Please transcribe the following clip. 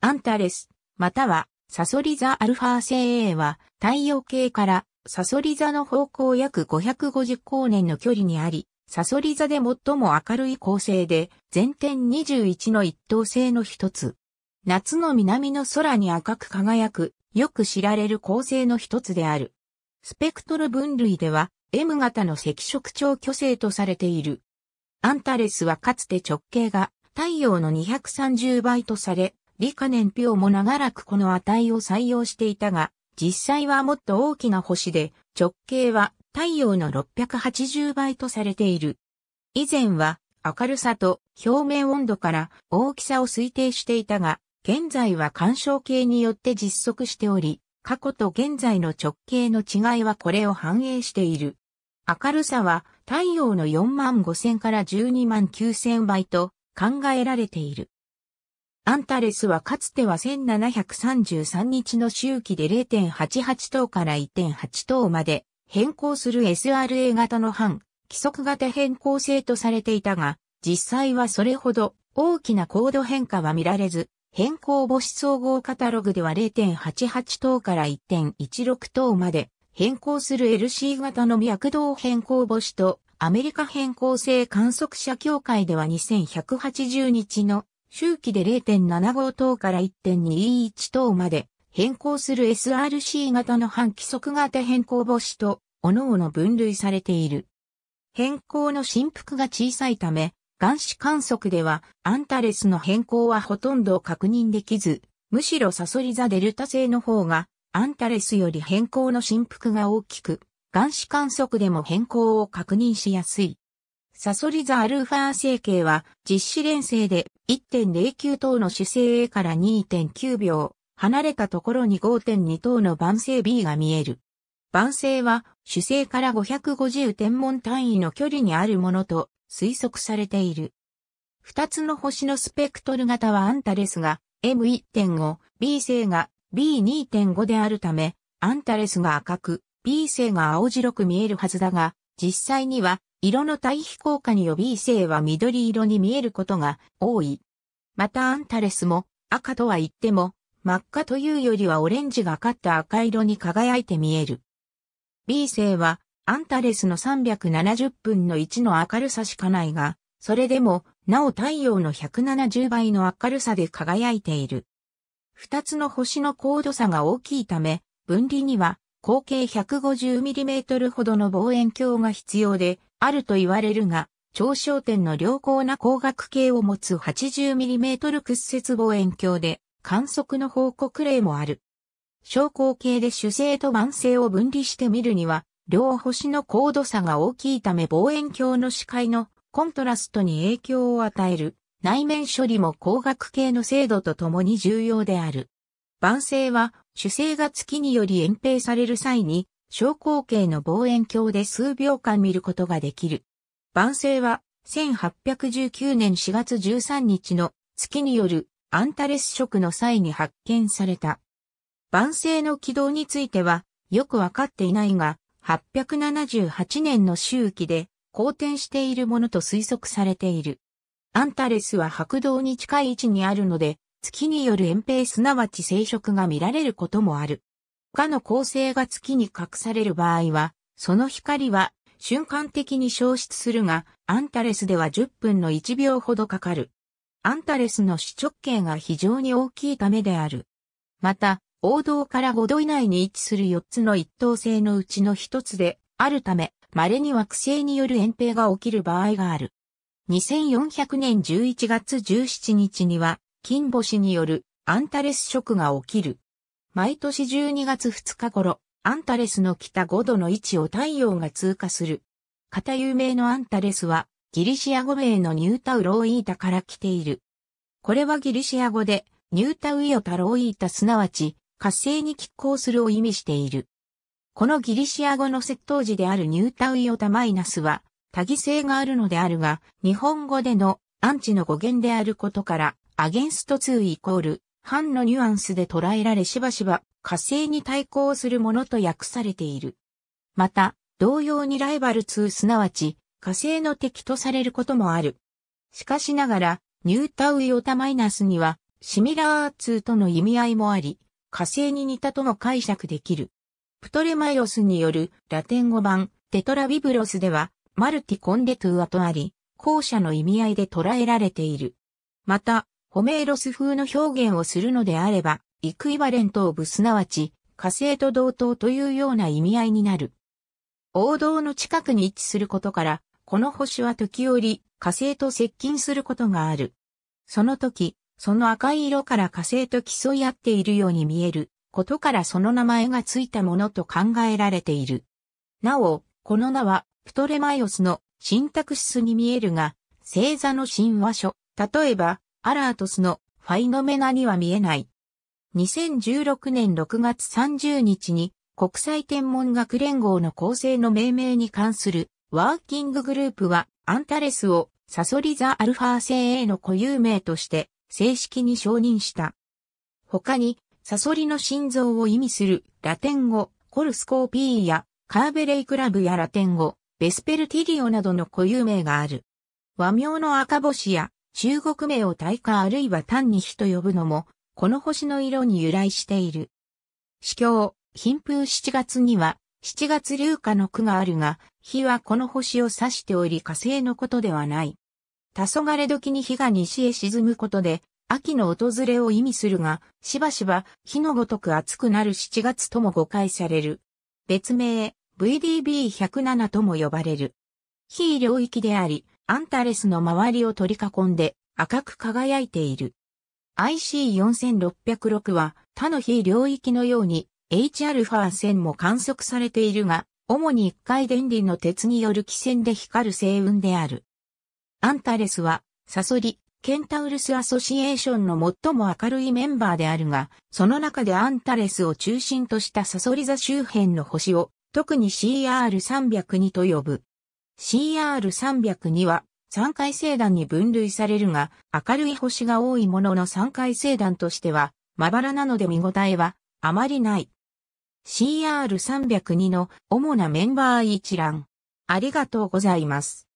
アンタレス、またはサソリ座アルファ星 A は太陽系からサソリ座の方向約550光年の距離にあり、サソリ座で最も明るい恒星で、全天21の一等星の一つ。夏の南の空に赤く輝く、よく知られる恒星の一つである。スペクトル分類では、M 型の赤色超巨星とされている。アンタレスはかつて直径が太陽の230倍とされ、理科年表も長らくこの値を採用していたが、実際はもっと大きな星で、直径は太陽の680倍とされている。以前は明るさと表面温度から大きさを推定していたが、現在は干渉計によって実測しており、過去と現在の直径の違いはこれを反映している。明るさは太陽の4万5千から12万9千倍と考えられている。アンタレスはかつては1733日の周期で0.88等から1.8等まで変更する SRA 型の半規則型変更性とされていたが、実際はそれほど大きな高度変化は見られず、変更母子総合カタログでは0.88等から1.16等まで変更する LC 型の脈動変更母子とアメリカ変更性観測者協会では2180日の周期で0.75等から1.21等まで変更する SRC 型の半規則型変更母子と、各々分類されている。変更の振幅が小さいため、眼視観測では、アンタレスの変更はほとんど確認できず、むしろサソリザデルタ製の方が、アンタレスより変更の振幅が大きく、眼視観測でも変更を確認しやすい。サソリザアルファ成形は実施連成で1.09等の主星 A から2.9秒、離れたところに5.2等の晩星 B が見える。晩星は主星から550天文単位の距離にあるものと推測されている。二つの星のスペクトル型はアンタレスが M1.5、B 星が B2.5 であるため、アンタレスが赤く、B 星が青白く見えるはずだが、実際には色の対比効果により異性は緑色に見えることが多い。またアンタレスも赤とは言っても真っ赤というよりはオレンジがかった赤色に輝いて見える。B 星はアンタレスの370分の1の明るさしかないが、それでもなお太陽の170倍の明るさで輝いている。二つの星の高度差が大きいため、分離には合計 150mm ほどの望遠鏡が必要で、あると言われるが、長焦点の良好な光学系を持つ 80mm 屈折望遠鏡で観測の報告例もある。昇光系で主星と万星を分離してみるには、両星の高度差が大きいため望遠鏡の視界のコントラストに影響を与える内面処理も光学系の精度とともに重要である。晩星は主星が月により延平される際に小口径の望遠鏡で数秒間見ることができる。晩星は1819年4月13日の月によるアンタレス食の際に発見された。晩星の軌道についてはよくわかっていないが、878年の周期で好転しているものと推測されている。アンタレスは白道に近い位置にあるので、月による遠平すなわち生殖が見られることもある。他の恒星が月に隠される場合は、その光は瞬間的に消失するが、アンタレスでは10分の1秒ほどかかる。アンタレスの主直径が非常に大きいためである。また、王道から5度以内に位置する4つの一等星のうちの1つであるため、稀に惑星による遠平が起きる場合がある。2400年11月17日には、金星によるアンタレス食が起きる。毎年12月2日頃、アンタレスの北5度の位置を太陽が通過する。片有名のアンタレスは、ギリシア語名のニュータウローイータから来ている。これはギリシア語で、ニュータウイオタローイータすなわち、活性に拮抗するを意味している。このギリシア語の窃盗時であるニュータウイオタマイナスは、多義性があるのであるが、日本語でのアンチの語源であることから、アゲンスト2イコール、反のニュアンスで捉えられしばしば火星に対抗するものと訳されている。また、同様にライバル2すなわち火星の敵とされることもある。しかしながら、ニュータウイオタマイナスには、シミラー2との意味合いもあり、火星に似たとも解釈できる。プトレマイオスによるラテン語版テトラビブロスでは、マルティコンデトゥアとあり、後者の意味合いで捉えられている。また、ホメーロス風の表現をするのであれば、イクイバレントオブすなわち、火星と同等というような意味合いになる。王道の近くに位置することから、この星は時折火星と接近することがある。その時、その赤い色から火星と競い合っているように見えることからその名前がついたものと考えられている。なお、この名はプトレマイオスのシンタクシスに見えるが、星座の神話書、例えばアラートスのファイノメナには見えない。2016年6月30日に国際天文学連合の構成の命名に関するワーキンググループはアンタレスをサソリザ・アルファ星 A の固有名として正式に承認した。他にサソリの心臓を意味するラテン語コルスコーピーやカーベレイクラブやラテン語ベスペルティリオなどの固有名がある。和名の赤星や中国名を大化あるいは単に火と呼ぶのも、この星の色に由来している。司教、貧風7月には、7月流化の句があるが、火はこの星を指しており火星のことではない。黄昏時に火が西へ沈むことで、秋の訪れを意味するが、しばしば火のごとく暑くなる7月とも誤解される。別名、VDB107 とも呼ばれる。非領域であり、アンタレスの周りを取り囲んで赤く輝いている。IC4606 は他の非領域のように Hα も観測されているが、主に1回電離の鉄による気線で光る星雲である。アンタレスは、サソリ、ケンタウルスアソシエーションの最も明るいメンバーであるが、その中でアンタレスを中心としたサソリ座周辺の星を、特に CR302 と呼ぶ。CR302 は3回星団に分類されるが、明るい星が多いものの3回星団としては、まばらなので見応えはあまりない。CR302 の主なメンバー一覧。ありがとうございます。